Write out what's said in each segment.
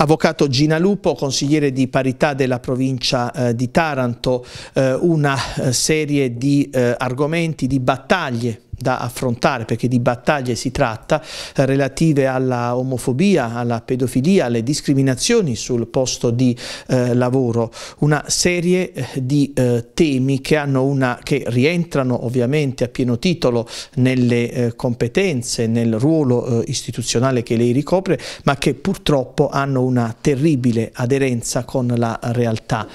Avvocato Gina Lupo, consigliere di parità della provincia eh, di Taranto, eh, una eh, serie di eh, argomenti, di battaglie da affrontare perché di battaglie si tratta eh, relative alla omofobia, alla pedofilia, alle discriminazioni sul posto di eh, lavoro, una serie eh, di eh, temi che, una, che, rientrano ovviamente a pieno titolo nelle eh, competenze, nel ruolo istituzionale che lei ricopre, ma che purtroppo hanno una terribile aderenza con la realtà.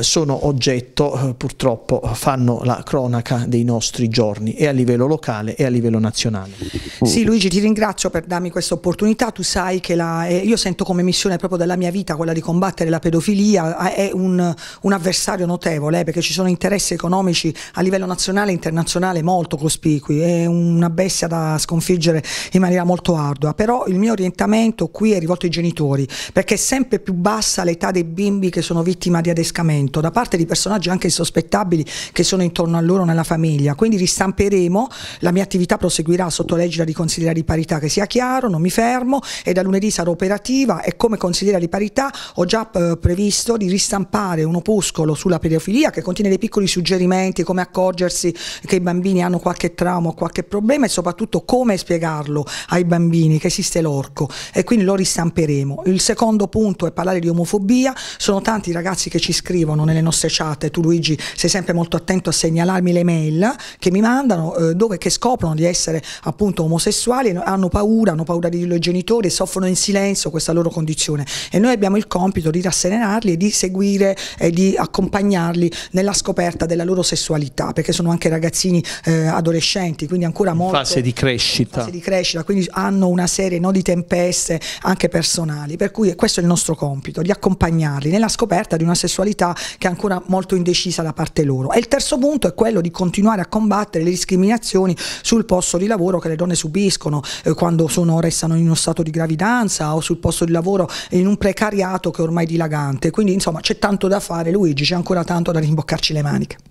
sono oggetto, purtroppo fanno la cronaca dei nostri giorni e a livello locale locale e a livello nazionale. Mm. Sì Luigi ti ringrazio per darmi questa opportunità, tu sai che la, eh, io sento come missione proprio della mia vita quella di combattere la pedofilia, eh, è un, un avversario notevole eh, perché ci sono interessi economici a livello nazionale e internazionale molto cospicui, è una bestia da sconfiggere in maniera molto ardua, però il mio orientamento qui è rivolto ai genitori perché è sempre più bassa l'età dei bimbi che sono vittime di adescamento da parte di personaggi anche insospettabili che sono intorno a loro nella famiglia, quindi ristamperemo la mia attività proseguirà sotto l'egida di consigliera di parità, che sia chiaro, non mi fermo e da lunedì sarò operativa e come consigliera di parità ho già eh, previsto di ristampare un opuscolo sulla pedofilia che contiene dei piccoli suggerimenti, come accorgersi che i bambini hanno qualche trauma o qualche problema e soprattutto come spiegarlo ai bambini che esiste l'orco e quindi lo ristamperemo. Il secondo punto è parlare di omofobia, sono tanti i ragazzi che ci scrivono nelle nostre chat, e tu Luigi sei sempre molto attento a segnalarmi le mail che mi mandano eh, dove che che scoprono di essere appunto omosessuali hanno paura, hanno paura dei loro genitori e soffrono in silenzio questa loro condizione e noi abbiamo il compito di rasserenarli e di seguire e di accompagnarli nella scoperta della loro sessualità perché sono anche ragazzini eh, adolescenti quindi ancora molto in fase di crescita fase di crescita quindi hanno una serie no, di tempeste anche personali per cui questo è il nostro compito di accompagnarli nella scoperta di una sessualità che è ancora molto indecisa da parte loro e il terzo punto è quello di continuare a combattere le discriminazioni sul posto di lavoro che le donne subiscono eh, quando sono, restano in uno stato di gravidanza o sul posto di lavoro in un precariato che è ormai dilagante. Quindi insomma c'è tanto da fare Luigi, c'è ancora tanto da rimboccarci le maniche.